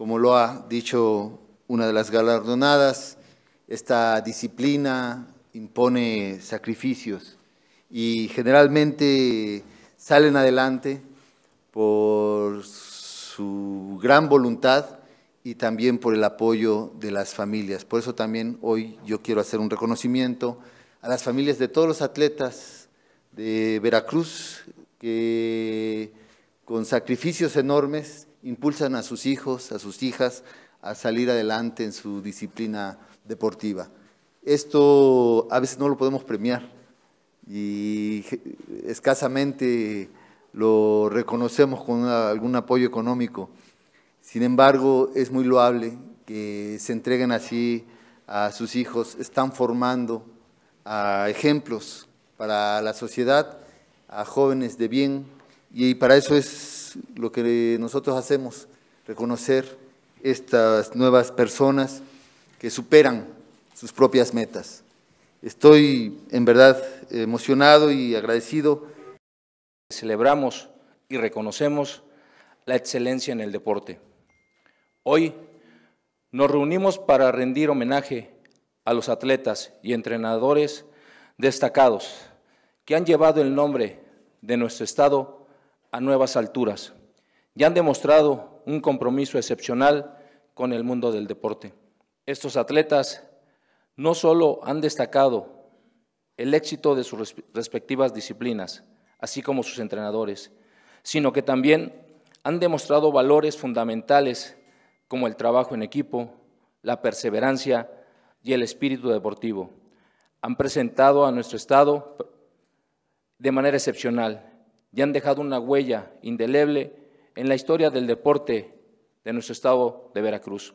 como lo ha dicho una de las galardonadas, esta disciplina impone sacrificios y generalmente salen adelante por su gran voluntad y también por el apoyo de las familias. Por eso también hoy yo quiero hacer un reconocimiento a las familias de todos los atletas de Veracruz que con sacrificios enormes impulsan a sus hijos, a sus hijas, a salir adelante en su disciplina deportiva. Esto a veces no lo podemos premiar y escasamente lo reconocemos con algún apoyo económico. Sin embargo, es muy loable que se entreguen así a sus hijos, están formando a ejemplos para la sociedad, a jóvenes de bien, y para eso es lo que nosotros hacemos, reconocer estas nuevas personas que superan sus propias metas. Estoy en verdad emocionado y agradecido. Celebramos y reconocemos la excelencia en el deporte. Hoy nos reunimos para rendir homenaje a los atletas y entrenadores destacados que han llevado el nombre de nuestro Estado a nuevas alturas y han demostrado un compromiso excepcional con el mundo del deporte. Estos atletas no solo han destacado el éxito de sus respectivas disciplinas, así como sus entrenadores, sino que también han demostrado valores fundamentales como el trabajo en equipo, la perseverancia y el espíritu deportivo. Han presentado a nuestro Estado de manera excepcional y han dejado una huella indeleble en la historia del deporte de nuestro estado de Veracruz.